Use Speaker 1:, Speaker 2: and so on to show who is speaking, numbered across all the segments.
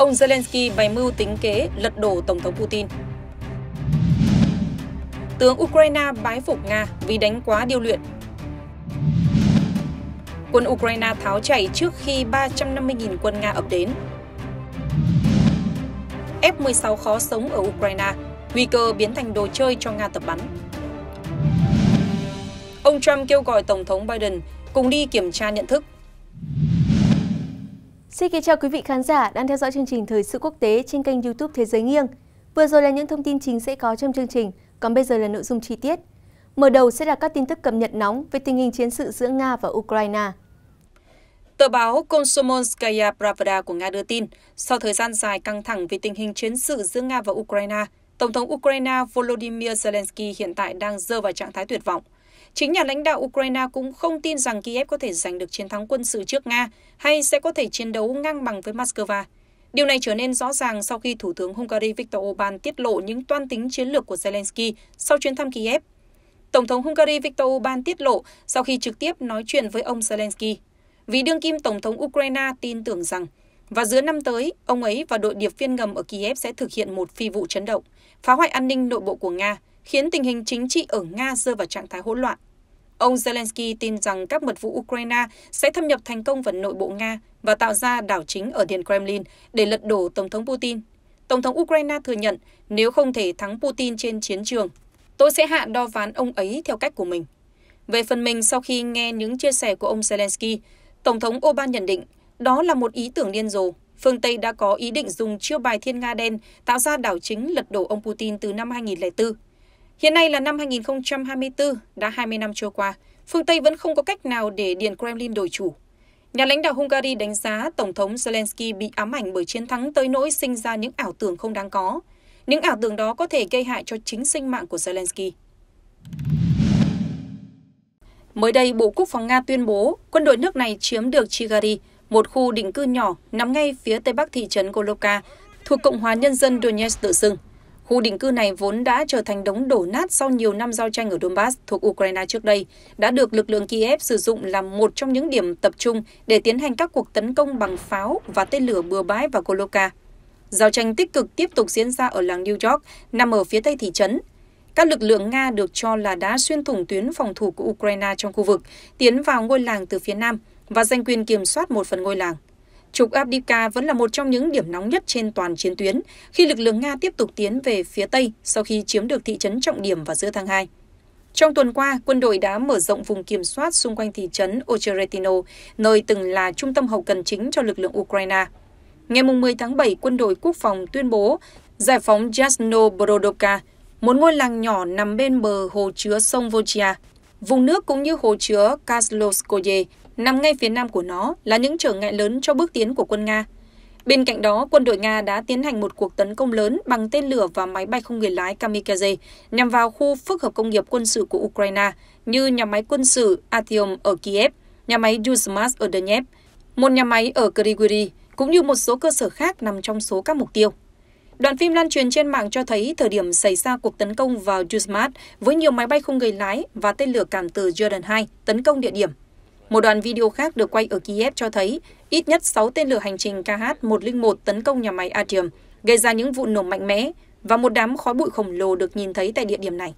Speaker 1: Ông Zelensky bày mưu tính kế lật đổ Tổng thống Putin. Tướng Ukraine bái phục Nga vì đánh quá điêu luyện. Quân Ukraine tháo chạy trước khi 350.000 quân Nga ập đến. F-16 khó sống ở Ukraine, nguy cơ biến thành đồ chơi cho Nga tập bắn. Ông Trump kêu gọi Tổng thống Biden cùng đi kiểm tra nhận thức
Speaker 2: Xin kính chào quý vị khán giả đang theo dõi chương trình Thời sự quốc tế trên kênh YouTube Thế giới nghiêng. Vừa rồi là những thông tin chính sẽ có trong chương trình, còn bây giờ là nội dung chi tiết. Mở đầu sẽ là các tin tức cập nhật nóng về tình hình chiến sự giữa Nga và Ukraine.
Speaker 1: Tờ báo Komsomolskaya Pravda của Nga đưa tin, sau thời gian dài căng thẳng vì tình hình chiến sự giữa Nga và Ukraine, Tổng thống Ukraine Volodymyr Zelensky hiện tại đang rơi vào trạng thái tuyệt vọng – Chính nhà lãnh đạo Ukraine cũng không tin rằng Kiev có thể giành được chiến thắng quân sự trước Nga hay sẽ có thể chiến đấu ngang bằng với Moscow. Điều này trở nên rõ ràng sau khi Thủ tướng Hungary Viktor Orbán tiết lộ những toan tính chiến lược của Zelensky sau chuyến thăm Kiev. Tổng thống Hungary Viktor Orbán tiết lộ sau khi trực tiếp nói chuyện với ông Zelensky. Vì đương kim Tổng thống Ukraine tin tưởng rằng và giữa năm tới, ông ấy và đội điệp viên ngầm ở Kiev sẽ thực hiện một phi vụ chấn động, phá hoại an ninh nội bộ của Nga, khiến tình hình chính trị ở Nga rơi vào trạng thái hỗn loạn. Ông Zelensky tin rằng các mật vụ Ukraine sẽ thâm nhập thành công vào nội bộ Nga và tạo ra đảo chính ở Điện Kremlin để lật đổ Tổng thống Putin. Tổng thống Ukraine thừa nhận nếu không thể thắng Putin trên chiến trường, tôi sẽ hạ đo ván ông ấy theo cách của mình. Về phần mình, sau khi nghe những chia sẻ của ông Zelensky, Tổng thống Oban nhận định đó là một ý tưởng điên rồ. Phương Tây đã có ý định dùng chiêu bài thiên Nga đen tạo ra đảo chính lật đổ ông Putin từ năm 2004. Hiện nay là năm 2024, đã 20 năm trôi qua, phương Tây vẫn không có cách nào để Điện Kremlin đổi chủ. Nhà lãnh đạo Hungary đánh giá Tổng thống Zelensky bị ám ảnh bởi chiến thắng tới nỗi sinh ra những ảo tưởng không đáng có. Những ảo tưởng đó có thể gây hại cho chính sinh mạng của Zelensky. Mới đây, Bộ Quốc phòng Nga tuyên bố quân đội nước này chiếm được Chigari, một khu định cư nhỏ nằm ngay phía tây bắc thị trấn Goloka, thuộc Cộng hòa Nhân dân Donetsk tự xưng. Khu định cư này vốn đã trở thành đống đổ nát sau nhiều năm giao tranh ở Donbass thuộc Ukraine trước đây, đã được lực lượng Kiev sử dụng làm một trong những điểm tập trung để tiến hành các cuộc tấn công bằng pháo và tên lửa bừa bãi vào Koloka. Giao tranh tích cực tiếp tục diễn ra ở làng New York, nằm ở phía tây thị trấn. Các lực lượng Nga được cho là đã xuyên thủng tuyến phòng thủ của Ukraine trong khu vực, tiến vào ngôi làng từ phía nam và giành quyền kiểm soát một phần ngôi làng. Trục Abdivka vẫn là một trong những điểm nóng nhất trên toàn chiến tuyến khi lực lượng Nga tiếp tục tiến về phía Tây sau khi chiếm được thị trấn trọng điểm vào giữa tháng 2. Trong tuần qua, quân đội đã mở rộng vùng kiểm soát xung quanh thị trấn Ocheretino, nơi từng là trung tâm hậu cần chính cho lực lượng Ukraine. Ngày 10 tháng 7, quân đội quốc phòng tuyên bố giải phóng Yasnobrodovka, một ngôi làng nhỏ nằm bên bờ hồ chứa sông Volchia. Vùng nước cũng như hồ chứa Kaslovskoye nằm ngay phía nam của nó là những trở ngại lớn cho bước tiến của quân Nga. Bên cạnh đó, quân đội Nga đã tiến hành một cuộc tấn công lớn bằng tên lửa và máy bay không người lái kamikaze nhằm vào khu phức hợp công nghiệp quân sự của Ukraine như nhà máy quân sự Atium ở Kiev, nhà máy Yuzmas ở Donetsk, một nhà máy ở Kriguri, cũng như một số cơ sở khác nằm trong số các mục tiêu. Đoạn phim lan truyền trên mạng cho thấy thời điểm xảy ra cuộc tấn công vào Yuzmat với nhiều máy bay không người lái và tên lửa cản từ Jordan 2 tấn công địa điểm. Một đoạn video khác được quay ở Kiev cho thấy ít nhất sáu tên lửa hành trình KH-101 tấn công nhà máy Atium, gây ra những vụ nổ mạnh mẽ và một đám khói bụi khổng lồ được nhìn thấy tại địa điểm này.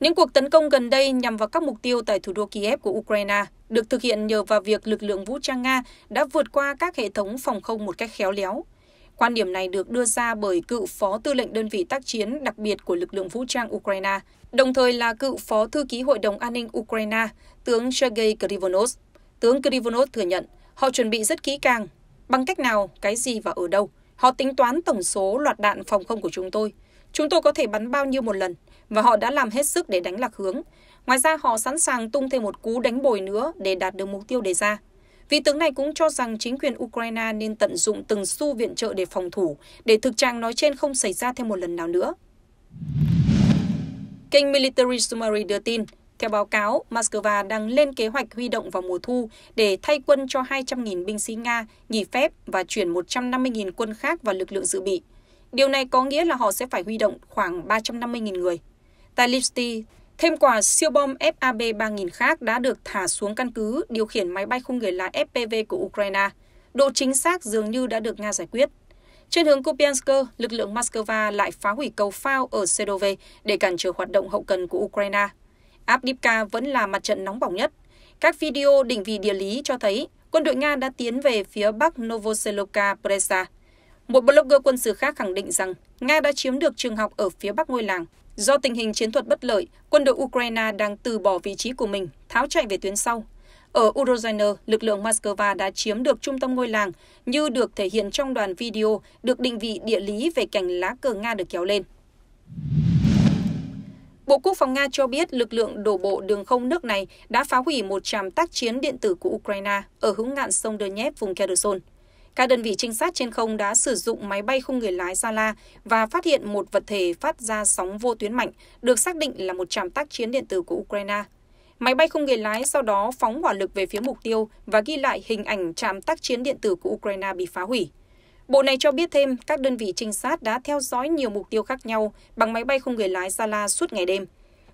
Speaker 1: Những cuộc tấn công gần đây nhằm vào các mục tiêu tại thủ đô Kiev của Ukraine được thực hiện nhờ vào việc lực lượng vũ trang Nga đã vượt qua các hệ thống phòng không một cách khéo léo. Quan điểm này được đưa ra bởi cựu phó tư lệnh đơn vị tác chiến đặc biệt của lực lượng vũ trang Ukraine đồng thời là cựu phó thư ký Hội đồng An ninh Ukraine, tướng Sergei Krivonos. Tướng Krivonos thừa nhận, họ chuẩn bị rất kỹ càng, bằng cách nào, cái gì và ở đâu. Họ tính toán tổng số loạt đạn phòng không của chúng tôi. Chúng tôi có thể bắn bao nhiêu một lần, và họ đã làm hết sức để đánh lạc hướng. Ngoài ra, họ sẵn sàng tung thêm một cú đánh bồi nữa để đạt được mục tiêu đề ra. Vị tướng này cũng cho rằng chính quyền Ukraine nên tận dụng từng xu viện trợ để phòng thủ, để thực trạng nói trên không xảy ra thêm một lần nào nữa. Kênh Military Summary đưa tin, theo báo cáo, Moscow đang lên kế hoạch huy động vào mùa thu để thay quân cho 200.000 binh sĩ Nga nghỉ phép và chuyển 150.000 quân khác vào lực lượng dự bị. Điều này có nghĩa là họ sẽ phải huy động khoảng 350.000 người. Tại Lipsty, thêm quả siêu bom FAB-3000 khác đã được thả xuống căn cứ điều khiển máy bay không người lái FPV của Ukraine. Độ chính xác dường như đã được Nga giải quyết. Trên hướng Kupiansk, lực lượng Moscow lại phá hủy cầu phao ở Sedove để cản trở hoạt động hậu cần của Ukraine. Abdivka vẫn là mặt trận nóng bỏng nhất. Các video định vị địa lý cho thấy quân đội Nga đã tiến về phía bắc Novoselovka Presa. Một blogger quân sự khác khẳng định rằng Nga đã chiếm được trường học ở phía bắc ngôi làng. Do tình hình chiến thuật bất lợi, quân đội Ukraine đang từ bỏ vị trí của mình, tháo chạy về tuyến sau ở Urozhainer, lực lượng Moscow đã chiếm được trung tâm ngôi làng, như được thể hiện trong đoàn video được định vị địa lý về cảnh lá cờ Nga được kéo lên. Bộ Quốc phòng Nga cho biết lực lượng đổ bộ đường không nước này đã phá hủy một trạm tác chiến điện tử của Ukraine ở hướng ngạn sông Donetsk vùng Kherson. Các đơn vị trinh sát trên không đã sử dụng máy bay không người lái Zala và phát hiện một vật thể phát ra sóng vô tuyến mạnh, được xác định là một trạm tác chiến điện tử của Ukraine Máy bay không người lái sau đó phóng hỏa lực về phía mục tiêu và ghi lại hình ảnh trạm tác chiến điện tử của Ukraine bị phá hủy. Bộ này cho biết thêm các đơn vị trinh sát đã theo dõi nhiều mục tiêu khác nhau bằng máy bay không người lái Zala suốt ngày đêm.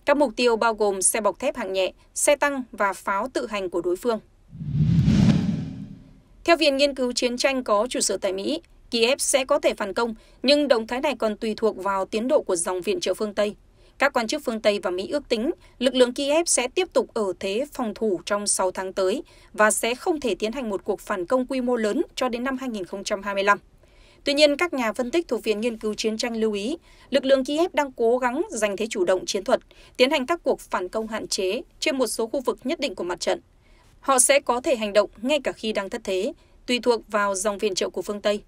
Speaker 1: Các mục tiêu bao gồm xe bọc thép hạng nhẹ, xe tăng và pháo tự hành của đối phương. Theo Viện Nghiên cứu Chiến tranh có trụ sở tại Mỹ, Kiev sẽ có thể phản công, nhưng động thái này còn tùy thuộc vào tiến độ của dòng viện trợ phương Tây. Các quan chức phương Tây và Mỹ ước tính lực lượng Kiev sẽ tiếp tục ở thế phòng thủ trong 6 tháng tới và sẽ không thể tiến hành một cuộc phản công quy mô lớn cho đến năm 2025. Tuy nhiên, các nhà phân tích thuộc Viện Nghiên cứu Chiến tranh lưu ý, lực lượng Kiev đang cố gắng giành thế chủ động chiến thuật, tiến hành các cuộc phản công hạn chế trên một số khu vực nhất định của mặt trận. Họ sẽ có thể hành động ngay cả khi đang thất thế, tùy thuộc vào dòng viện trợ của phương Tây.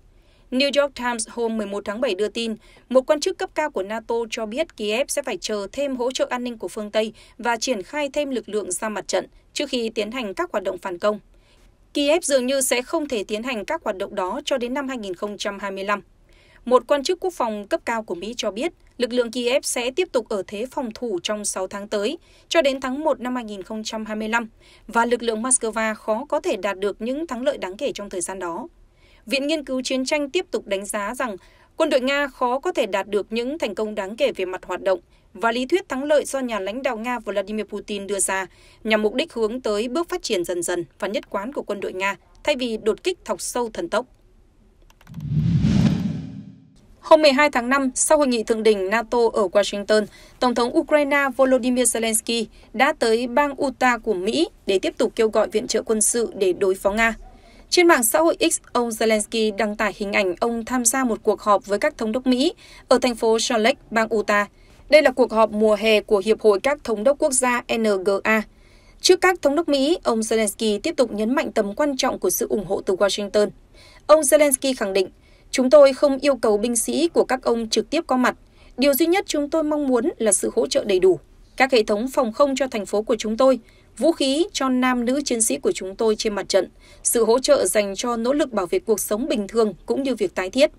Speaker 1: New York Times hôm 11 tháng 7 đưa tin, một quan chức cấp cao của NATO cho biết Kiev sẽ phải chờ thêm hỗ trợ an ninh của phương Tây và triển khai thêm lực lượng ra mặt trận trước khi tiến hành các hoạt động phản công. Kiev dường như sẽ không thể tiến hành các hoạt động đó cho đến năm 2025. Một quan chức quốc phòng cấp cao của Mỹ cho biết, lực lượng Kiev sẽ tiếp tục ở thế phòng thủ trong 6 tháng tới, cho đến tháng 1 năm 2025, và lực lượng Moscow khó có thể đạt được những thắng lợi đáng kể trong thời gian đó. Viện Nghiên cứu Chiến tranh tiếp tục đánh giá rằng quân đội Nga khó có thể đạt được những thành công đáng kể về mặt hoạt động và lý thuyết thắng lợi do nhà lãnh đạo Nga Vladimir Putin đưa ra nhằm mục đích hướng tới bước phát triển dần dần và nhất quán của quân đội Nga thay vì đột kích thọc sâu thần tốc. Hôm 12 tháng 5, sau hội nghị thượng đỉnh NATO ở Washington, Tổng thống Ukraine Volodymyr Zelensky đã tới bang Utah của Mỹ để tiếp tục kêu gọi viện trợ quân sự để đối phó Nga. Trên mạng xã hội X, ông Zelensky đăng tải hình ảnh ông tham gia một cuộc họp với các thống đốc Mỹ ở thành phố Charlotte, bang Utah. Đây là cuộc họp mùa hè của Hiệp hội các thống đốc quốc gia NGA. Trước các thống đốc Mỹ, ông Zelensky tiếp tục nhấn mạnh tầm quan trọng của sự ủng hộ từ Washington. Ông Zelensky khẳng định, chúng tôi không yêu cầu binh sĩ của các ông trực tiếp có mặt. Điều duy nhất chúng tôi mong muốn là sự hỗ trợ đầy đủ. Các hệ thống phòng không cho thành phố của chúng tôi vũ khí cho nam nữ chiến sĩ của chúng tôi trên mặt trận, sự hỗ trợ dành cho nỗ lực bảo vệ cuộc sống bình thường cũng như việc tái thiết.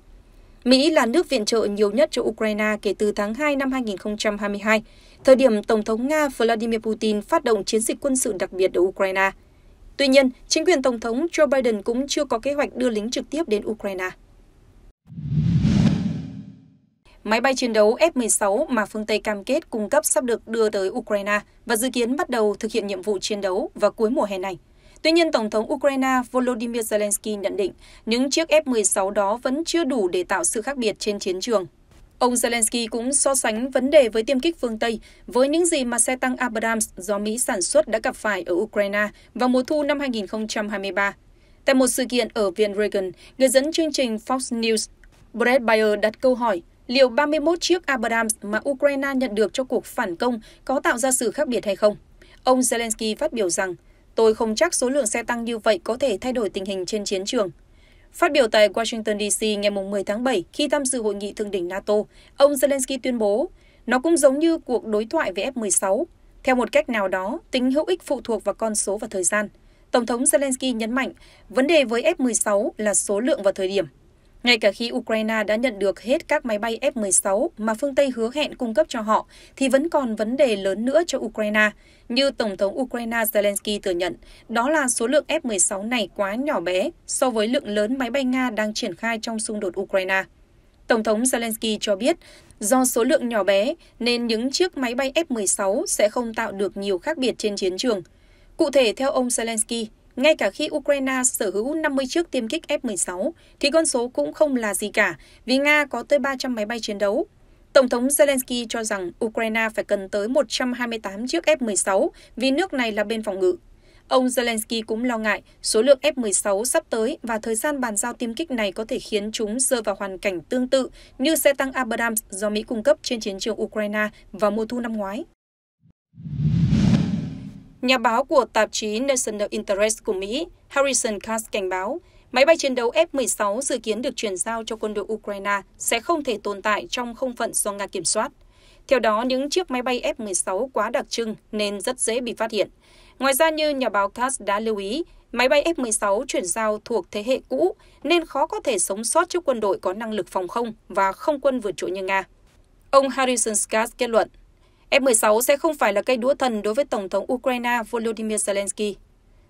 Speaker 1: Mỹ là nước viện trợ nhiều nhất cho Ukraine kể từ tháng 2 năm 2022, thời điểm Tổng thống Nga Vladimir Putin phát động chiến dịch quân sự đặc biệt ở Ukraine. Tuy nhiên, chính quyền Tổng thống Joe Biden cũng chưa có kế hoạch đưa lính trực tiếp đến Ukraine. Máy bay chiến đấu F-16 mà phương Tây cam kết cung cấp sắp được đưa tới Ukraine và dự kiến bắt đầu thực hiện nhiệm vụ chiến đấu vào cuối mùa hè này. Tuy nhiên, Tổng thống Ukraine Volodymyr Zelensky nhận định những chiếc F-16 đó vẫn chưa đủ để tạo sự khác biệt trên chiến trường. Ông Zelensky cũng so sánh vấn đề với tiêm kích phương Tây với những gì mà xe tăng Abrams do Mỹ sản xuất đã gặp phải ở Ukraine vào mùa thu năm 2023. Tại một sự kiện ở Viện Reagan, người dẫn chương trình Fox News Brett Bayer đặt câu hỏi Liệu 31 chiếc Abrams mà Ukraine nhận được cho cuộc phản công có tạo ra sự khác biệt hay không? Ông Zelensky phát biểu rằng, tôi không chắc số lượng xe tăng như vậy có thể thay đổi tình hình trên chiến trường. Phát biểu tại Washington DC ngày 10 tháng 7 khi tham dự hội nghị thượng đỉnh NATO, ông Zelensky tuyên bố, nó cũng giống như cuộc đối thoại với F-16. Theo một cách nào đó, tính hữu ích phụ thuộc vào con số và thời gian. Tổng thống Zelensky nhấn mạnh, vấn đề với F-16 là số lượng và thời điểm. Ngay cả khi Ukraine đã nhận được hết các máy bay F-16 mà phương Tây hứa hẹn cung cấp cho họ, thì vẫn còn vấn đề lớn nữa cho Ukraine. Như Tổng thống Ukraine Zelensky thừa nhận, đó là số lượng F-16 này quá nhỏ bé so với lượng lớn máy bay Nga đang triển khai trong xung đột Ukraine. Tổng thống Zelensky cho biết, do số lượng nhỏ bé nên những chiếc máy bay F-16 sẽ không tạo được nhiều khác biệt trên chiến trường. Cụ thể, theo ông Zelensky, ngay cả khi Ukraine sở hữu 50 chiếc tiêm kích F-16, thì con số cũng không là gì cả, vì Nga có tới 300 máy bay chiến đấu. Tổng thống Zelensky cho rằng Ukraine phải cần tới 128 chiếc F-16 vì nước này là bên phòng ngự. Ông Zelensky cũng lo ngại số lượng F-16 sắp tới và thời gian bàn giao tiêm kích này có thể khiến chúng rơi vào hoàn cảnh tương tự như xe tăng Abrams do Mỹ cung cấp trên chiến trường Ukraine vào mùa thu năm ngoái. Nhà báo của tạp chí National Interest của Mỹ, Harrison Katz cảnh báo, máy bay chiến đấu F-16 dự kiến được chuyển giao cho quân đội Ukraine sẽ không thể tồn tại trong không phận do Nga kiểm soát. Theo đó, những chiếc máy bay F-16 quá đặc trưng nên rất dễ bị phát hiện. Ngoài ra như nhà báo Katz đã lưu ý, máy bay F-16 chuyển giao thuộc thế hệ cũ nên khó có thể sống sót trước quân đội có năng lực phòng không và không quân vượt trội như Nga. Ông Harrison Scott kết luận, F-16 sẽ không phải là cây đũa thần đối với Tổng thống Ukraine Volodymyr Zelensky.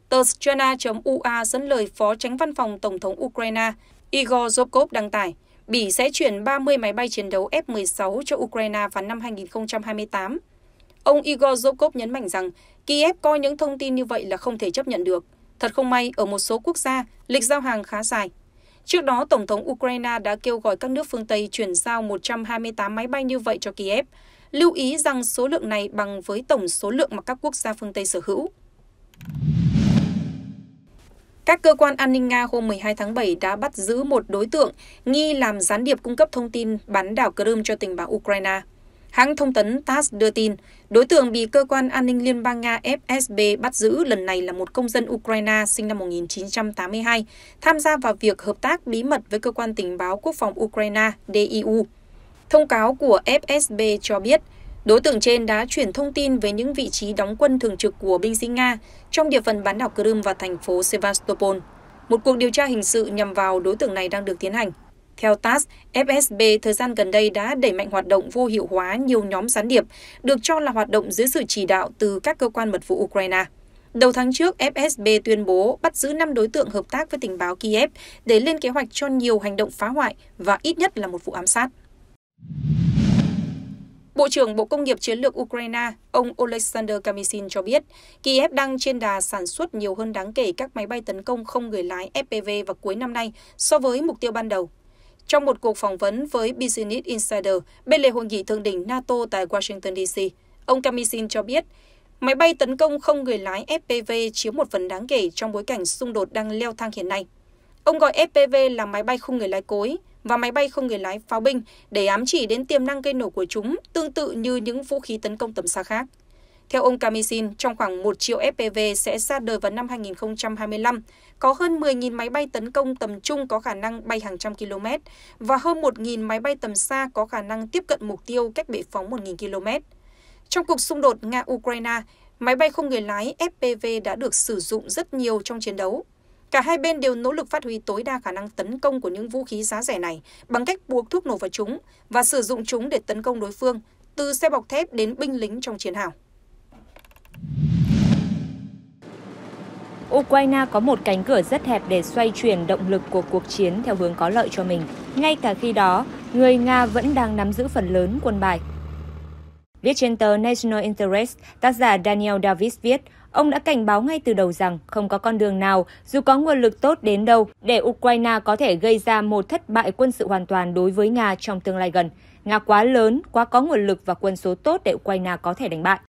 Speaker 1: Tờ Strana.ua dẫn lời Phó Tránh Văn phòng Tổng thống Ukraine Igor Zobkov đăng tải, Bỉ sẽ chuyển 30 máy bay chiến đấu F-16 cho Ukraine vào năm 2028. Ông Igor Zobkov nhấn mạnh rằng Kiev coi những thông tin như vậy là không thể chấp nhận được. Thật không may, ở một số quốc gia, lịch giao hàng khá dài. Trước đó, Tổng thống Ukraine đã kêu gọi các nước phương Tây chuyển giao 128 máy bay như vậy cho Kiev lưu ý rằng số lượng này bằng với tổng số lượng mà các quốc gia phương Tây sở hữu. Các cơ quan an ninh Nga hôm 12 tháng 7 đã bắt giữ một đối tượng nghi làm gián điệp cung cấp thông tin bắn đảo Crimea cho tình báo Ukraine. Hãng thông tấn TASS đưa tin, đối tượng bị cơ quan an ninh Liên bang Nga FSB bắt giữ lần này là một công dân Ukraine sinh năm 1982, tham gia vào việc hợp tác bí mật với cơ quan tình báo quốc phòng Ukraine DIU. Thông cáo của FSB cho biết, đối tượng trên đã chuyển thông tin về những vị trí đóng quân thường trực của binh sĩ Nga trong địa phận bán đảo Crimea và thành phố Sevastopol. Một cuộc điều tra hình sự nhằm vào đối tượng này đang được tiến hành. Theo TASS, FSB thời gian gần đây đã đẩy mạnh hoạt động vô hiệu hóa nhiều nhóm gián điệp, được cho là hoạt động dưới sự chỉ đạo từ các cơ quan mật vụ Ukraine. Đầu tháng trước, FSB tuyên bố bắt giữ 5 đối tượng hợp tác với tình báo Kiev để lên kế hoạch cho nhiều hành động phá hoại và ít nhất là một vụ ám sát. Bộ trưởng Bộ Công nghiệp Chiến lược Ukraine, ông Oleksandr Kamyshin cho biết, Kiev đang trên đà sản xuất nhiều hơn đáng kể các máy bay tấn công không người lái FPV vào cuối năm nay so với mục tiêu ban đầu. Trong một cuộc phỏng vấn với Business Insider bên lề hội nghị thượng đỉnh NATO tại Washington DC, ông Kamyshin cho biết, máy bay tấn công không người lái FPV chiếm một phần đáng kể trong bối cảnh xung đột đang leo thang hiện nay. Ông gọi FPV là máy bay không người lái cối, và máy bay không người lái pháo binh để ám chỉ đến tiềm năng gây nổ của chúng, tương tự như những vũ khí tấn công tầm xa khác. Theo ông Kamisin, trong khoảng 1 triệu FPV sẽ ra đời vào năm 2025, có hơn 10.000 máy bay tấn công tầm trung có khả năng bay hàng trăm km và hơn 1.000 máy bay tầm xa có khả năng tiếp cận mục tiêu cách bệ phóng 1.000 km. Trong cuộc xung đột Nga-Ukraine, máy bay không người lái FPV đã được sử dụng rất nhiều trong chiến đấu Cả hai bên đều nỗ lực phát huy tối đa khả năng tấn công của những vũ khí giá rẻ này bằng cách buộc thuốc nổ vào chúng và sử dụng chúng để tấn công đối phương, từ xe bọc thép đến binh lính trong chiến hào.
Speaker 2: Ukraine có một cánh cửa rất hẹp để xoay chuyển động lực của cuộc chiến theo hướng có lợi cho mình. Ngay cả khi đó, người Nga vẫn đang nắm giữ phần lớn quân bài. Viết trên tờ National Interest, tác giả Daniel Davis viết, Ông đã cảnh báo ngay từ đầu rằng không có con đường nào, dù có nguồn lực tốt đến đâu, để Ukraine có thể gây ra một thất bại quân sự hoàn toàn đối với Nga trong tương lai gần. Nga quá lớn, quá có nguồn lực và quân số tốt để Ukraine có thể đánh bại.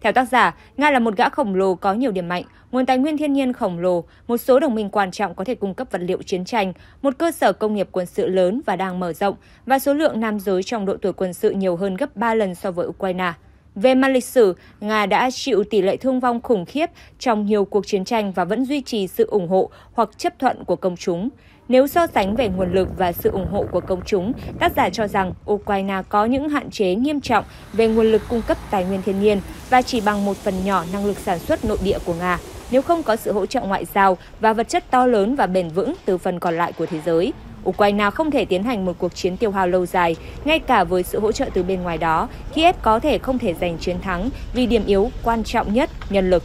Speaker 2: Theo tác giả, Nga là một gã khổng lồ có nhiều điểm mạnh, nguồn tài nguyên thiên nhiên khổng lồ, một số đồng minh quan trọng có thể cung cấp vật liệu chiến tranh, một cơ sở công nghiệp quân sự lớn và đang mở rộng, và số lượng nam giới trong độ tuổi quân sự nhiều hơn gấp 3 lần so với Ukraine. Về mặt lịch sử, Nga đã chịu tỷ lệ thương vong khủng khiếp trong nhiều cuộc chiến tranh và vẫn duy trì sự ủng hộ hoặc chấp thuận của công chúng. Nếu so sánh về nguồn lực và sự ủng hộ của công chúng, tác giả cho rằng Ukraine có những hạn chế nghiêm trọng về nguồn lực cung cấp tài nguyên thiên nhiên và chỉ bằng một phần nhỏ năng lực sản xuất nội địa của Nga nếu không có sự hỗ trợ ngoại giao và vật chất to lớn và bền vững từ phần còn lại của thế giới. Ukraine không thể tiến hành một cuộc chiến tiêu hao lâu dài, ngay cả với sự hỗ trợ từ bên ngoài đó, Kiev có thể không thể giành chiến thắng vì điểm yếu quan trọng nhất, nhân lực.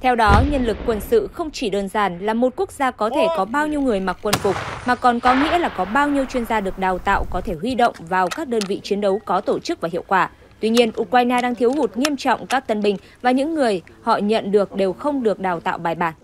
Speaker 2: Theo đó, nhân lực quân sự không chỉ đơn giản là một quốc gia có thể có bao nhiêu người mặc quân phục, mà còn có nghĩa là có bao nhiêu chuyên gia được đào tạo có thể huy động vào các đơn vị chiến đấu có tổ chức và hiệu quả. Tuy nhiên, Ukraine đang thiếu hụt nghiêm trọng các tân binh và những người họ nhận được đều không được đào tạo bài bản.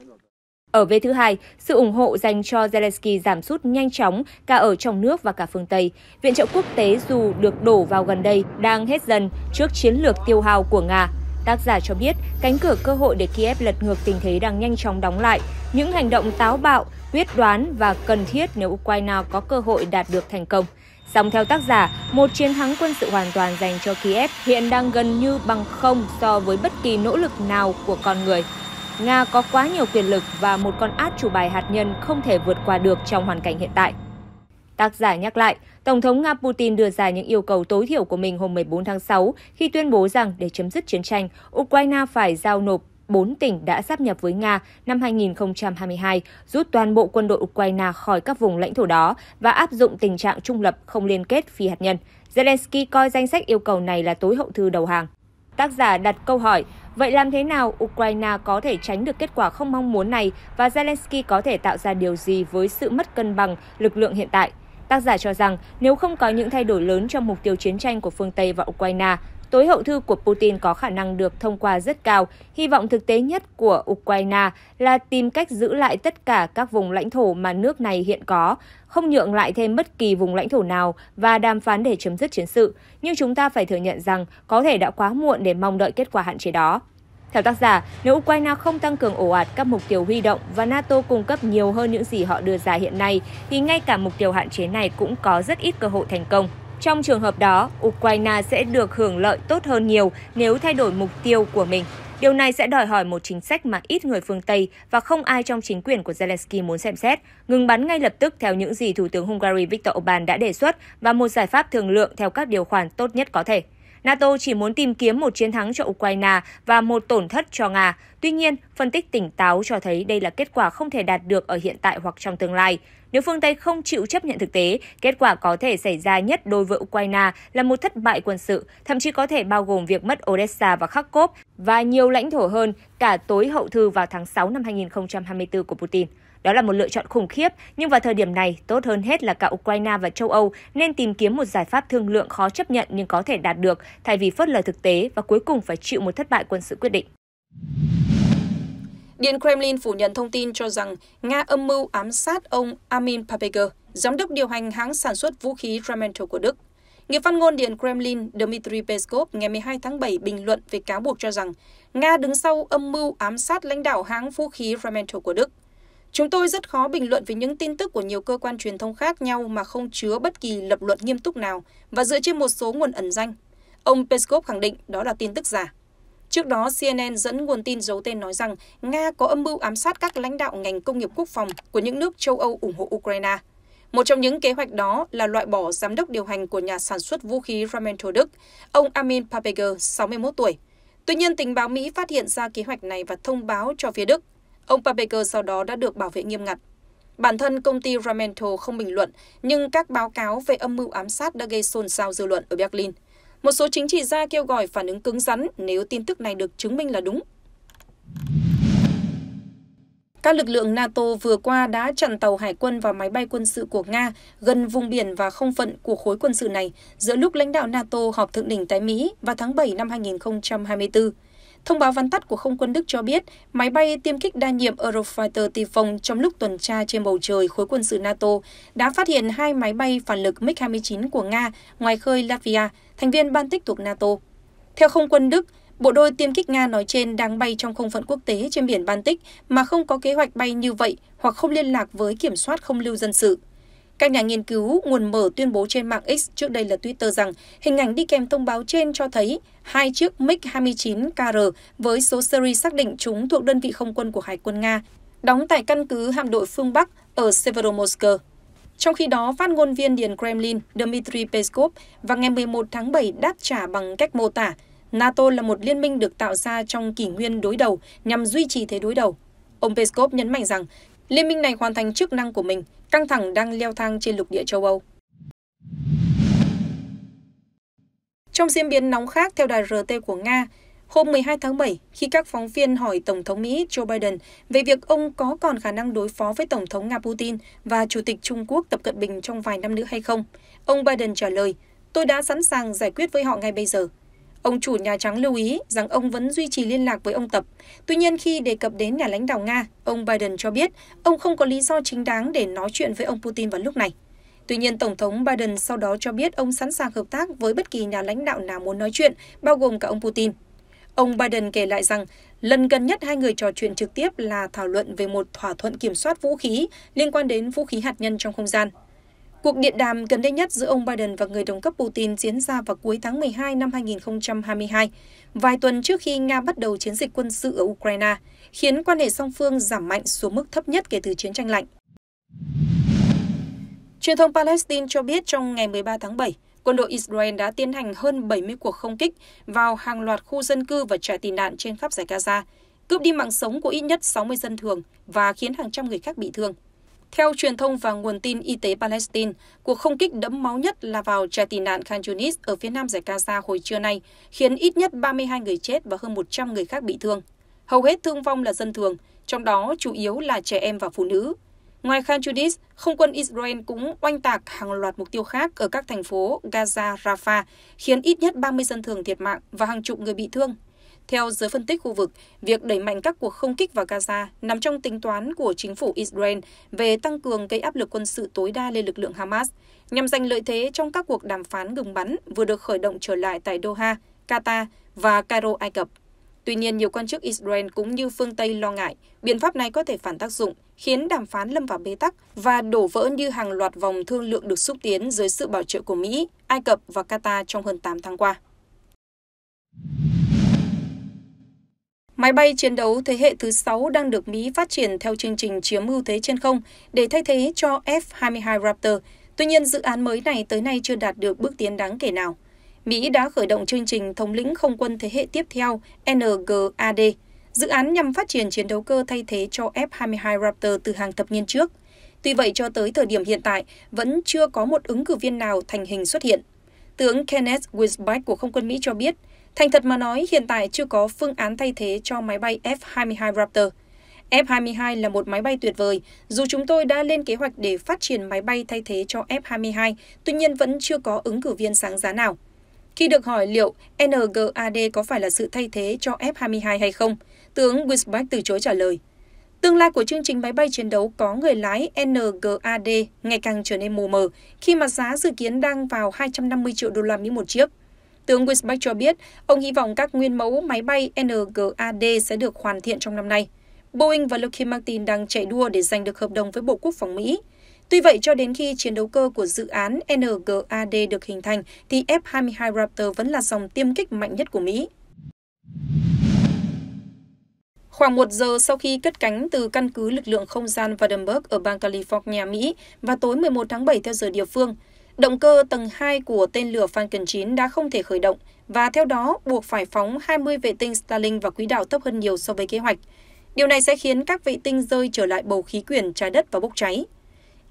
Speaker 2: Ở vế thứ hai, sự ủng hộ dành cho Zelensky giảm sút nhanh chóng cả ở trong nước và cả phương Tây. Viện trợ quốc tế dù được đổ vào gần đây đang hết dần trước chiến lược tiêu hao của Nga. Tác giả cho biết, cánh cửa cơ hội để Kiev lật ngược tình thế đang nhanh chóng đóng lại. Những hành động táo bạo, quyết đoán và cần thiết nếu Ukraine có cơ hội đạt được thành công. Song theo tác giả, một chiến thắng quân sự hoàn toàn dành cho Kiev hiện đang gần như bằng không so với bất kỳ nỗ lực nào của con người. Nga có quá nhiều quyền lực và một con át chủ bài hạt nhân không thể vượt qua được trong hoàn cảnh hiện tại. Tác giả nhắc lại, Tổng thống Nga Putin đưa ra những yêu cầu tối thiểu của mình hôm 14 tháng 6 khi tuyên bố rằng để chấm dứt chiến tranh, Ukraine phải giao nộp 4 tỉnh đã sáp nhập với Nga năm 2022, rút toàn bộ quân đội Ukraine khỏi các vùng lãnh thổ đó và áp dụng tình trạng trung lập không liên kết phi hạt nhân. Zelensky coi danh sách yêu cầu này là tối hậu thư đầu hàng. Tác giả đặt câu hỏi, vậy làm thế nào Ukraine có thể tránh được kết quả không mong muốn này và Zelensky có thể tạo ra điều gì với sự mất cân bằng lực lượng hiện tại? Tác giả cho rằng nếu không có những thay đổi lớn trong mục tiêu chiến tranh của phương Tây và Ukraine, tối hậu thư của Putin có khả năng được thông qua rất cao. Hy vọng thực tế nhất của Ukraine là tìm cách giữ lại tất cả các vùng lãnh thổ mà nước này hiện có, không nhượng lại thêm bất kỳ vùng lãnh thổ nào và đàm phán để chấm dứt chiến sự. Nhưng chúng ta phải thừa nhận rằng có thể đã quá muộn để mong đợi kết quả hạn chế đó. Theo tác giả, nếu Ukraine không tăng cường ổ ạt các mục tiêu huy động và NATO cung cấp nhiều hơn những gì họ đưa ra hiện nay, thì ngay cả mục tiêu hạn chế này cũng có rất ít cơ hội thành công. Trong trường hợp đó, Ukraine sẽ được hưởng lợi tốt hơn nhiều nếu thay đổi mục tiêu của mình. Điều này sẽ đòi hỏi một chính sách mà ít người phương Tây và không ai trong chính quyền của Zelensky muốn xem xét, ngừng bắn ngay lập tức theo những gì Thủ tướng Hungary Viktor Orbán đã đề xuất và một giải pháp thường lượng theo các điều khoản tốt nhất có thể. NATO chỉ muốn tìm kiếm một chiến thắng cho Ukraine và một tổn thất cho Nga. Tuy nhiên, phân tích tỉnh táo cho thấy đây là kết quả không thể đạt được ở hiện tại hoặc trong tương lai. Nếu phương Tây không chịu chấp nhận thực tế, kết quả có thể xảy ra nhất đối với Ukraine là một thất bại quân sự, thậm chí có thể bao gồm việc mất Odessa và Kharkov và nhiều lãnh thổ hơn cả tối hậu thư vào tháng 6 năm 2024 của Putin. Đó là một lựa chọn khủng khiếp, nhưng vào thời điểm này, tốt hơn hết là cả Ukraine và châu Âu nên tìm kiếm một giải pháp thương lượng khó chấp nhận nhưng có thể đạt được, thay vì phớt lờ thực tế và cuối cùng phải chịu một thất bại quân sự quyết định.
Speaker 1: Điện Kremlin phủ nhận thông tin cho rằng Nga âm mưu ám sát ông Amin Papeger, giám đốc điều hành hãng sản xuất vũ khí Ramental của Đức. Người phát ngôn Điện Kremlin Dmitry Peskov ngày 12 tháng 7 bình luận về cáo buộc cho rằng Nga đứng sau âm mưu ám sát lãnh đạo hãng vũ khí Ramental của Đức. Chúng tôi rất khó bình luận về những tin tức của nhiều cơ quan truyền thông khác nhau mà không chứa bất kỳ lập luận nghiêm túc nào và dựa trên một số nguồn ẩn danh. Ông Peskov khẳng định đó là tin tức giả. Trước đó, CNN dẫn nguồn tin giấu tên nói rằng Nga có âm mưu ám sát các lãnh đạo ngành công nghiệp quốc phòng của những nước châu Âu ủng hộ Ukraine. Một trong những kế hoạch đó là loại bỏ giám đốc điều hành của nhà sản xuất vũ khí Ramentor Đức, ông Armin Papeger, 61 tuổi. Tuy nhiên, tình báo Mỹ phát hiện ra kế hoạch này và thông báo cho phía Đức Ông Pabaker sau đó đã được bảo vệ nghiêm ngặt. Bản thân công ty Ramental không bình luận, nhưng các báo cáo về âm mưu ám sát đã gây xôn xao dư luận ở Berlin. Một số chính trị gia kêu gọi phản ứng cứng rắn nếu tin tức này được chứng minh là đúng. Các lực lượng NATO vừa qua đã chặn tàu hải quân và máy bay quân sự của Nga gần vùng biển và không phận của khối quân sự này giữa lúc lãnh đạo NATO họp thượng đỉnh tại Mỹ vào tháng 7 năm 2024. Thông báo văn tắt của không quân Đức cho biết máy bay tiêm kích đa nhiệm Eurofighter Typhoon trong lúc tuần tra trên bầu trời khối quân sự NATO đã phát hiện hai máy bay phản lực MiG-29 của Nga ngoài khơi Latvia, thành viên ban tích thuộc NATO. Theo không quân Đức, bộ đôi tiêm kích Nga nói trên đang bay trong không phận quốc tế trên biển Baltic mà không có kế hoạch bay như vậy hoặc không liên lạc với kiểm soát không lưu dân sự. Các nhà nghiên cứu nguồn mở tuyên bố trên mạng X trước đây là Twitter rằng hình ảnh đi kèm thông báo trên cho thấy hai chiếc MiG-29KR với số series xác định chúng thuộc đơn vị không quân của Hải quân Nga, đóng tại căn cứ hạm đội phương Bắc ở Severomorsk. Trong khi đó, phát ngôn viên Điện Kremlin Dmitry Peskov vào ngày 11 tháng 7 đáp trả bằng cách mô tả NATO là một liên minh được tạo ra trong kỷ nguyên đối đầu nhằm duy trì thế đối đầu. Ông Peskov nhấn mạnh rằng Liên minh này hoàn thành chức năng của mình, căng thẳng đang leo thang trên lục địa châu Âu. Trong diễn biến nóng khác, theo đài RT của Nga, hôm 12 tháng 7, khi các phóng viên hỏi Tổng thống Mỹ Joe Biden về việc ông có còn khả năng đối phó với Tổng thống Nga Putin và Chủ tịch Trung Quốc Tập Cận Bình trong vài năm nữa hay không, ông Biden trả lời, tôi đã sẵn sàng giải quyết với họ ngay bây giờ. Ông chủ Nhà Trắng lưu ý rằng ông vẫn duy trì liên lạc với ông Tập. Tuy nhiên khi đề cập đến nhà lãnh đạo Nga, ông Biden cho biết ông không có lý do chính đáng để nói chuyện với ông Putin vào lúc này. Tuy nhiên, Tổng thống Biden sau đó cho biết ông sẵn sàng hợp tác với bất kỳ nhà lãnh đạo nào muốn nói chuyện, bao gồm cả ông Putin. Ông Biden kể lại rằng, lần gần nhất hai người trò chuyện trực tiếp là thảo luận về một thỏa thuận kiểm soát vũ khí liên quan đến vũ khí hạt nhân trong không gian. Cuộc điện đàm gần đây nhất giữa ông Biden và người đồng cấp Putin diễn ra vào cuối tháng 12 năm 2022, vài tuần trước khi Nga bắt đầu chiến dịch quân sự ở Ukraine, khiến quan hệ song phương giảm mạnh xuống mức thấp nhất kể từ chiến tranh lạnh. Truyền thông Palestine cho biết trong ngày 13 tháng 7, quân đội Israel đã tiến hành hơn 70 cuộc không kích vào hàng loạt khu dân cư và trại tị nạn trên khắp giải Gaza, cướp đi mạng sống của ít nhất 60 dân thường và khiến hàng trăm người khác bị thương. Theo truyền thông và nguồn tin y tế Palestine, cuộc không kích đẫm máu nhất là vào trại tị nạn Khan Yunis ở phía nam giải Gaza hồi trưa nay, khiến ít nhất 32 người chết và hơn 100 người khác bị thương. Hầu hết thương vong là dân thường, trong đó chủ yếu là trẻ em và phụ nữ. Ngoài Khan Yunis, không quân Israel cũng oanh tạc hàng loạt mục tiêu khác ở các thành phố Gaza, Rafah, khiến ít nhất 30 dân thường thiệt mạng và hàng chục người bị thương theo giới phân tích khu vực, việc đẩy mạnh các cuộc không kích vào Gaza nằm trong tính toán của chính phủ Israel về tăng cường gây áp lực quân sự tối đa lên lực lượng Hamas, nhằm giành lợi thế trong các cuộc đàm phán ngừng bắn vừa được khởi động trở lại tại Doha, Qatar và Cairo, Ai Cập. Tuy nhiên, nhiều quan chức Israel cũng như phương Tây lo ngại biện pháp này có thể phản tác dụng, khiến đàm phán lâm vào bế tắc và đổ vỡ như hàng loạt vòng thương lượng được xúc tiến dưới sự bảo trợ của Mỹ, Ai Cập và Qatar trong hơn 8 tháng qua. Máy bay chiến đấu thế hệ thứ 6 đang được Mỹ phát triển theo chương trình chiếm ưu thế trên không để thay thế cho F-22 Raptor. Tuy nhiên, dự án mới này tới nay chưa đạt được bước tiến đáng kể nào. Mỹ đã khởi động chương trình thống lĩnh không quân thế hệ tiếp theo NGAD, dự án nhằm phát triển chiến đấu cơ thay thế cho F-22 Raptor từ hàng thập niên trước. Tuy vậy, cho tới thời điểm hiện tại, vẫn chưa có một ứng cử viên nào thành hình xuất hiện. Tướng Kenneth Winsbach của Không quân Mỹ cho biết, Thành thật mà nói, hiện tại chưa có phương án thay thế cho máy bay F-22 Raptor. F-22 là một máy bay tuyệt vời, dù chúng tôi đã lên kế hoạch để phát triển máy bay thay thế cho F-22, tuy nhiên vẫn chưa có ứng cử viên sáng giá nào. Khi được hỏi liệu NGAD có phải là sự thay thế cho F-22 hay không, tướng Wisbeck từ chối trả lời. Tương lai của chương trình máy bay chiến đấu có người lái NGAD ngày càng trở nên mù mờ khi mà giá dự kiến đang vào 250 triệu đô la Mỹ một chiếc tướng Winsbeck cho biết ông hy vọng các nguyên mẫu máy bay NGAD sẽ được hoàn thiện trong năm nay. Boeing và Lockheed Martin đang chạy đua để giành được hợp đồng với Bộ Quốc phòng Mỹ. Tuy vậy, cho đến khi chiến đấu cơ của dự án NGAD được hình thành, thì F-22 Raptor vẫn là dòng tiêm kích mạnh nhất của Mỹ. Khoảng một giờ sau khi cất cánh từ căn cứ lực lượng không gian Vandenberg ở bang California, Mỹ vào tối 11 tháng 7 theo giờ địa phương, Động cơ tầng hai của tên lửa Falcon 9 đã không thể khởi động và theo đó buộc phải phóng 20 vệ tinh Starlink vào quỹ đạo thấp hơn nhiều so với kế hoạch. Điều này sẽ khiến các vệ tinh rơi trở lại bầu khí quyển trái đất và bốc cháy.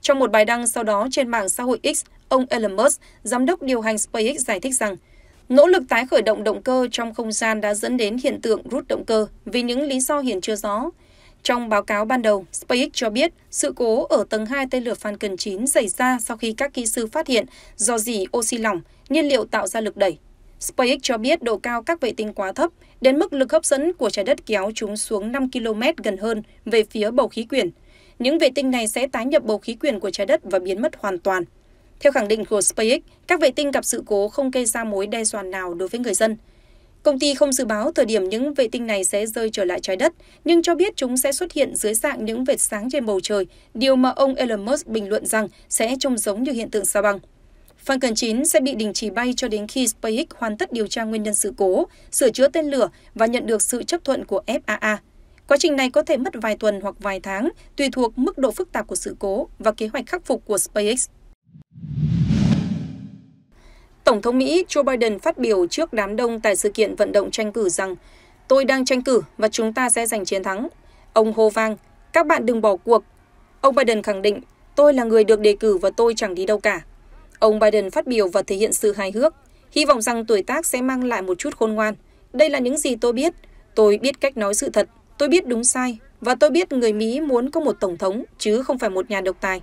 Speaker 1: Trong một bài đăng sau đó trên mạng xã hội X, ông Elon Musk, giám đốc điều hành SpaceX giải thích rằng nỗ lực tái khởi động động cơ trong không gian đã dẫn đến hiện tượng rút động cơ vì những lý do hiện chưa rõ trong báo cáo ban đầu, SpaceX cho biết sự cố ở tầng 2 tên lửa Falcon 9 xảy ra sau khi các kỹ sư phát hiện do dỉ oxy lỏng, nhiên liệu tạo ra lực đẩy. SpaceX cho biết độ cao các vệ tinh quá thấp, đến mức lực hấp dẫn của trái đất kéo chúng xuống 5 km gần hơn về phía bầu khí quyển. Những vệ tinh này sẽ tái nhập bầu khí quyển của trái đất và biến mất hoàn toàn. Theo khẳng định của SpaceX, các vệ tinh gặp sự cố không gây ra mối đe dọa nào đối với người dân – Công ty không dự báo thời điểm những vệ tinh này sẽ rơi trở lại trái đất, nhưng cho biết chúng sẽ xuất hiện dưới dạng những vệt sáng trên bầu trời, điều mà ông Elon Musk bình luận rằng sẽ trông giống như hiện tượng sao băng. Falcon 9 sẽ bị đình chỉ bay cho đến khi SpaceX hoàn tất điều tra nguyên nhân sự cố, sửa chữa tên lửa và nhận được sự chấp thuận của FAA. Quá trình này có thể mất vài tuần hoặc vài tháng, tùy thuộc mức độ phức tạp của sự cố và kế hoạch khắc phục của SpaceX. Tổng thống Mỹ Joe Biden phát biểu trước đám đông tại sự kiện vận động tranh cử rằng Tôi đang tranh cử và chúng ta sẽ giành chiến thắng. Ông hô vang, các bạn đừng bỏ cuộc. Ông Biden khẳng định, tôi là người được đề cử và tôi chẳng đi đâu cả. Ông Biden phát biểu và thể hiện sự hài hước, hy vọng rằng tuổi tác sẽ mang lại một chút khôn ngoan. Đây là những gì tôi biết, tôi biết cách nói sự thật, tôi biết đúng sai, và tôi biết người Mỹ muốn có một tổng thống chứ không phải một nhà độc tài.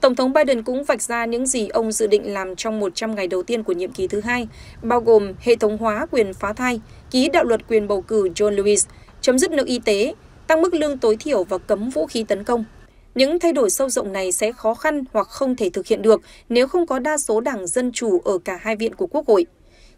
Speaker 1: Tổng thống Biden cũng vạch ra những gì ông dự định làm trong 100 ngày đầu tiên của nhiệm kỳ thứ hai, bao gồm hệ thống hóa quyền phá thai, ký đạo luật quyền bầu cử John Lewis, chấm dứt nợ y tế, tăng mức lương tối thiểu và cấm vũ khí tấn công. Những thay đổi sâu rộng này sẽ khó khăn hoặc không thể thực hiện được nếu không có đa số đảng Dân Chủ ở cả hai viện của Quốc hội.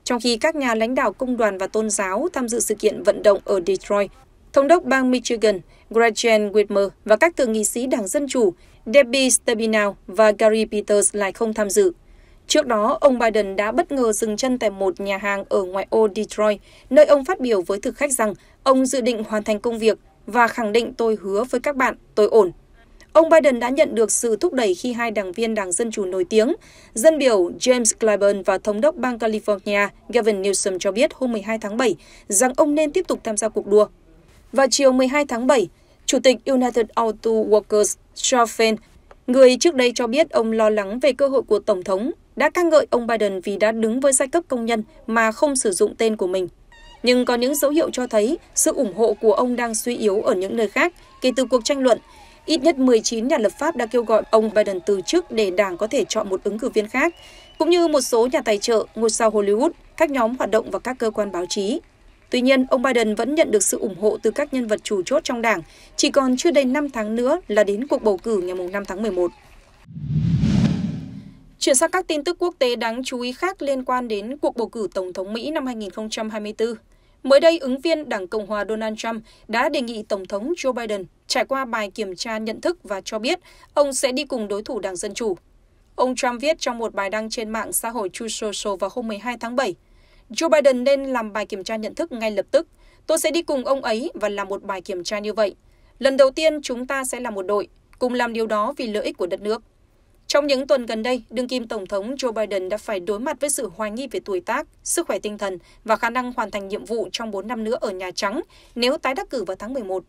Speaker 1: Trong khi các nhà lãnh đạo công đoàn và tôn giáo tham dự sự kiện vận động ở Detroit, Thống đốc bang Michigan Gretchen Whitmer và các thượng nghị sĩ đảng Dân Chủ Debbie Stabenow và Gary Peters lại không tham dự. Trước đó, ông Biden đã bất ngờ dừng chân tại một nhà hàng ở ngoại ô Detroit, nơi ông phát biểu với thực khách rằng ông dự định hoàn thành công việc và khẳng định tôi hứa với các bạn tôi ổn. Ông Biden đã nhận được sự thúc đẩy khi hai đảng viên Đảng Dân Chủ nổi tiếng, dân biểu James Clyburn và Thống đốc bang California Gavin Newsom cho biết hôm 12 tháng 7 rằng ông nên tiếp tục tham gia cuộc đua. Vào chiều 12 tháng 7, Chủ tịch United Auto Workers Chauvin, người trước đây cho biết ông lo lắng về cơ hội của Tổng thống, đã ca ngợi ông Biden vì đã đứng với giai cấp công nhân mà không sử dụng tên của mình. Nhưng có những dấu hiệu cho thấy sự ủng hộ của ông đang suy yếu ở những nơi khác kể từ cuộc tranh luận. Ít nhất 19 nhà lập pháp đã kêu gọi ông Biden từ chức để đảng có thể chọn một ứng cử viên khác, cũng như một số nhà tài trợ, ngôi sao Hollywood, các nhóm hoạt động và các cơ quan báo chí Tuy nhiên, ông Biden vẫn nhận được sự ủng hộ từ các nhân vật chủ chốt trong đảng, chỉ còn chưa đầy 5 tháng nữa là đến cuộc bầu cử ngày 5 tháng 11. Chuyển sang các tin tức quốc tế đáng chú ý khác liên quan đến cuộc bầu cử Tổng thống Mỹ năm 2024. Mới đây, ứng viên Đảng Cộng hòa Donald Trump đã đề nghị Tổng thống Joe Biden trải qua bài kiểm tra nhận thức và cho biết ông sẽ đi cùng đối thủ Đảng Dân Chủ. Ông Trump viết trong một bài đăng trên mạng xã hội Truth Social vào hôm 12 tháng 7– Joe Biden nên làm bài kiểm tra nhận thức ngay lập tức. Tôi sẽ đi cùng ông ấy và làm một bài kiểm tra như vậy. Lần đầu tiên chúng ta sẽ là một đội, cùng làm điều đó vì lợi ích của đất nước. Trong những tuần gần đây, đương kim Tổng thống Joe Biden đã phải đối mặt với sự hoài nghi về tuổi tác, sức khỏe tinh thần và khả năng hoàn thành nhiệm vụ trong 4 năm nữa ở Nhà Trắng nếu tái đắc cử vào tháng 11.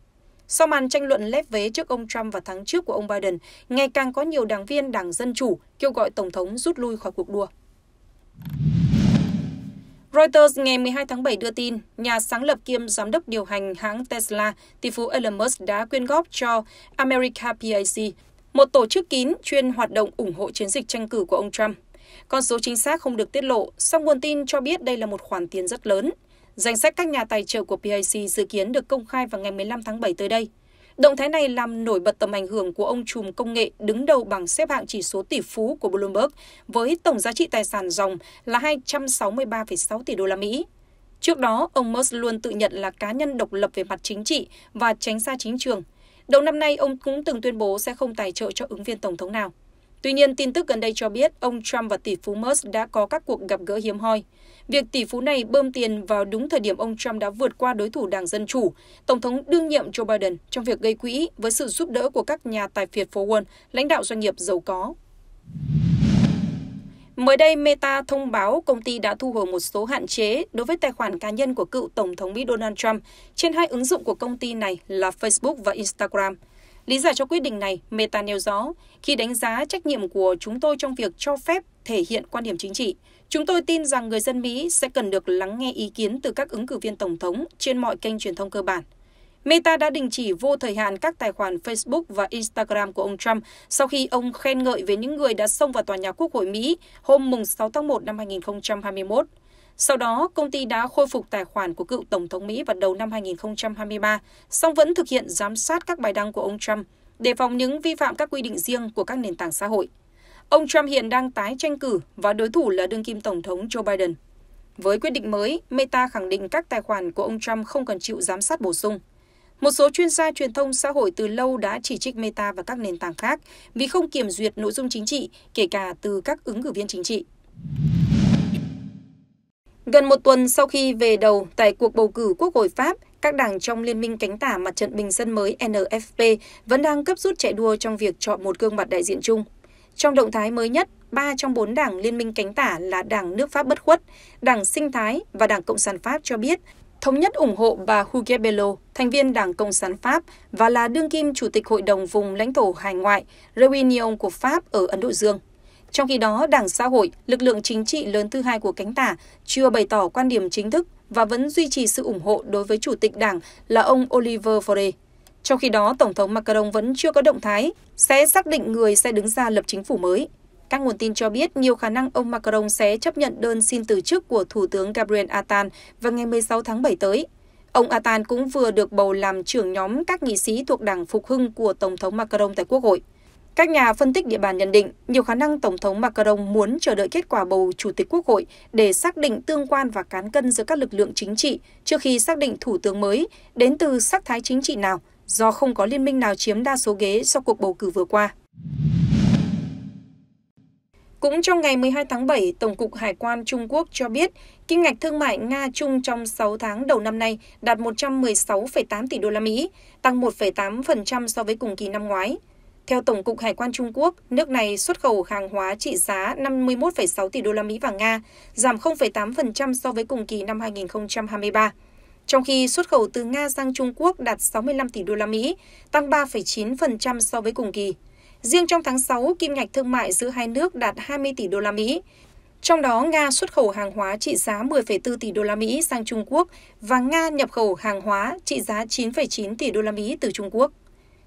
Speaker 1: Sau màn tranh luận lép vế trước ông Trump vào tháng trước của ông Biden, ngày càng có nhiều đảng viên Đảng Dân Chủ kêu gọi Tổng thống rút lui khỏi cuộc đua. Reuters ngày 12 tháng 7 đưa tin, nhà sáng lập kiêm giám đốc điều hành hãng Tesla, tỷ phú Elon Musk đã quyên góp cho America PAC, một tổ chức kín chuyên hoạt động ủng hộ chiến dịch tranh cử của ông Trump. Con số chính xác không được tiết lộ, song nguồn tin cho biết đây là một khoản tiền rất lớn. Danh sách các nhà tài trợ của PAC dự kiến được công khai vào ngày 15 tháng 7 tới đây động thái này làm nổi bật tầm ảnh hưởng của ông Trùm công nghệ đứng đầu bằng xếp hạng chỉ số tỷ phú của Bloomberg với tổng giá trị tài sản dòng là 263,6 tỷ đô la Mỹ. Trước đó, ông Musk luôn tự nhận là cá nhân độc lập về mặt chính trị và tránh xa chính trường. Đầu năm nay, ông cũng từng tuyên bố sẽ không tài trợ cho ứng viên tổng thống nào. Tuy nhiên, tin tức gần đây cho biết ông Trump và tỷ phú Musk đã có các cuộc gặp gỡ hiếm hoi. Việc tỷ phú này bơm tiền vào đúng thời điểm ông Trump đã vượt qua đối thủ Đảng Dân Chủ, Tổng thống đương nhiệm Joe Biden trong việc gây quỹ với sự giúp đỡ của các nhà tài phiệt phố Wall, lãnh đạo doanh nghiệp giàu có. Mới đây, Meta thông báo công ty đã thu hồi một số hạn chế đối với tài khoản cá nhân của cựu Tổng thống Mỹ Donald Trump trên hai ứng dụng của công ty này là Facebook và Instagram – Lý giải cho quyết định này, Meta nêu rõ, khi đánh giá trách nhiệm của chúng tôi trong việc cho phép thể hiện quan điểm chính trị, chúng tôi tin rằng người dân Mỹ sẽ cần được lắng nghe ý kiến từ các ứng cử viên tổng thống trên mọi kênh truyền thông cơ bản. Meta đã đình chỉ vô thời hạn các tài khoản Facebook và Instagram của ông Trump sau khi ông khen ngợi về những người đã xông vào tòa nhà Quốc hội Mỹ hôm 6 tháng 1 năm 2021. Sau đó, công ty đã khôi phục tài khoản của cựu Tổng thống Mỹ vào đầu năm 2023, song vẫn thực hiện giám sát các bài đăng của ông Trump, đề phòng những vi phạm các quy định riêng của các nền tảng xã hội. Ông Trump hiện đang tái tranh cử và đối thủ là đương kim Tổng thống Joe Biden. Với quyết định mới, Meta khẳng định các tài khoản của ông Trump không cần chịu giám sát bổ sung. Một số chuyên gia truyền thông xã hội từ lâu đã chỉ trích Meta và các nền tảng khác vì không kiểm duyệt nội dung chính trị, kể cả từ các ứng cử viên chính trị. Gần một tuần sau khi về đầu tại cuộc bầu cử Quốc hội Pháp, các đảng trong Liên minh cánh tả mặt trận bình dân mới NFP vẫn đang cấp rút chạy đua trong việc chọn một gương mặt đại diện chung. Trong động thái mới nhất, ba trong bốn đảng Liên minh cánh tả là Đảng Nước Pháp Bất Khuất, Đảng Sinh Thái và Đảng Cộng sản Pháp cho biết thống nhất ủng hộ bà Hugues Bello, thành viên Đảng Cộng sản Pháp và là đương kim Chủ tịch Hội đồng vùng lãnh thổ hải ngoại Réunion của Pháp ở Ấn Độ Dương. Trong khi đó, Đảng Xã hội, lực lượng chính trị lớn thứ hai của cánh tả, chưa bày tỏ quan điểm chính thức và vẫn duy trì sự ủng hộ đối với chủ tịch đảng là ông Oliver Faure. Trong khi đó, Tổng thống Macron vẫn chưa có động thái, sẽ xác định người sẽ đứng ra lập chính phủ mới. Các nguồn tin cho biết nhiều khả năng ông Macron sẽ chấp nhận đơn xin từ chức của Thủ tướng Gabriel Attal vào ngày 16 tháng 7 tới. Ông Attal cũng vừa được bầu làm trưởng nhóm các nghị sĩ thuộc Đảng Phục hưng của Tổng thống Macron tại Quốc hội. Các nhà phân tích địa bàn nhận định, nhiều khả năng Tổng thống Macron muốn chờ đợi kết quả bầu Chủ tịch Quốc hội để xác định tương quan và cán cân giữa các lực lượng chính trị trước khi xác định thủ tướng mới đến từ sắc thái chính trị nào do không có liên minh nào chiếm đa số ghế sau cuộc bầu cử vừa qua. Cũng trong ngày 12 tháng 7, Tổng cục Hải quan Trung Quốc cho biết kim ngạch thương mại Nga-Trung trong 6 tháng đầu năm nay đạt 116,8 tỷ đô la Mỹ, tăng 1,8% so với cùng kỳ năm ngoái. Theo Tổng cục Hải quan Trung Quốc, nước này xuất khẩu hàng hóa trị giá 51,6 tỷ đô la Mỹ vào Nga, giảm 0,8% so với cùng kỳ năm 2023. Trong khi xuất khẩu từ Nga sang Trung Quốc đạt 65 tỷ đô la Mỹ, tăng 3,9% so với cùng kỳ. Riêng trong tháng 6, kim ngạch thương mại giữa hai nước đạt 20 tỷ đô la Mỹ. Trong đó, Nga xuất khẩu hàng hóa trị giá 10,4 tỷ đô la Mỹ sang Trung Quốc và Nga nhập khẩu hàng hóa trị giá 9,9 tỷ đô la Mỹ từ Trung Quốc.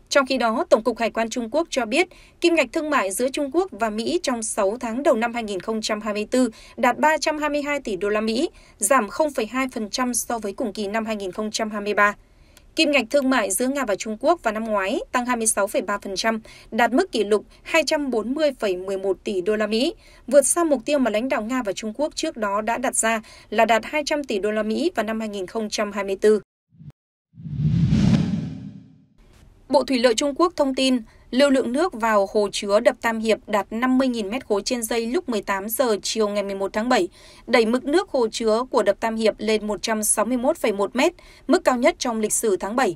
Speaker 1: Trong khi đó, Tổng cục Hải quan Trung Quốc cho biết, kim ngạch thương mại giữa Trung Quốc và Mỹ trong 6 tháng đầu năm 2024 đạt 322 tỷ đô la Mỹ, giảm 0,2% so với cùng kỳ năm 2023. Kim ngạch thương mại giữa Nga và Trung Quốc vào năm ngoái tăng 26,3%, đạt mức kỷ lục 240,11 tỷ đô la Mỹ, vượt xa mục tiêu mà lãnh đạo Nga và Trung Quốc trước đó đã đặt ra là đạt 200 tỷ đô la Mỹ vào năm 2024. Bộ Thủy lợi Trung Quốc thông tin, lưu lượng nước vào hồ chứa đập Tam Hiệp đạt 50.000 m3 trên dây lúc 18 giờ chiều ngày 11 tháng 7, đẩy mức nước hồ chứa của đập Tam Hiệp lên 161,1 m, mức cao nhất trong lịch sử tháng 7.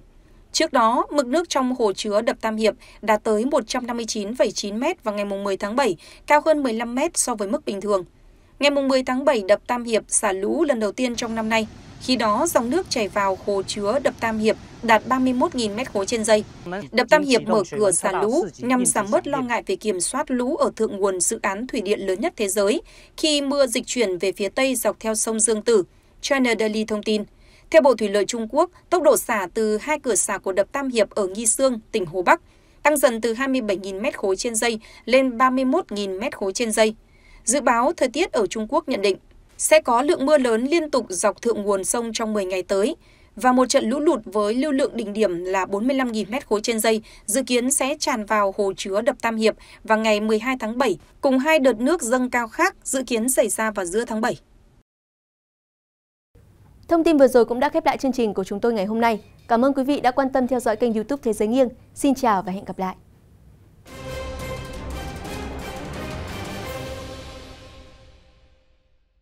Speaker 1: Trước đó, mực nước trong hồ chứa đập Tam Hiệp đạt tới 159,9 m vào ngày 10 tháng 7, cao hơn 15 m so với mức bình thường. Ngày 10 tháng 7, đập Tam Hiệp xả lũ lần đầu tiên trong năm nay. Khi đó, dòng nước chảy vào hồ chứa đập Tam Hiệp đạt 31.000 m3 trên dây. Đập Tam Hiệp mở cửa xả lũ nhằm giảm bớt lo ngại về kiểm soát lũ ở thượng nguồn dự án thủy điện lớn nhất thế giới khi mưa dịch chuyển về phía Tây dọc theo sông Dương Tử, China Daily thông tin. Theo Bộ Thủy lợi Trung Quốc, tốc độ xả từ hai cửa xả của đập Tam Hiệp ở Nghi Sương, tỉnh Hồ Bắc, tăng dần từ 27.000 m3 trên dây lên 31.000 m3 trên dây. Dự báo thời tiết ở Trung Quốc nhận định sẽ có lượng mưa lớn liên tục dọc thượng nguồn sông trong 10 ngày tới và một trận lũ lụt với lưu lượng đỉnh điểm là 45.000 m khối trên dây dự kiến sẽ tràn vào hồ chứa đập Tam Hiệp vào ngày 12 tháng 7 cùng hai đợt nước dâng cao khác dự kiến xảy ra vào giữa tháng 7.
Speaker 2: Thông tin vừa rồi cũng đã khép lại chương trình của chúng tôi ngày hôm nay. Cảm ơn quý vị đã quan tâm theo dõi kênh YouTube Thế giới nghiêng. Xin chào và hẹn gặp lại.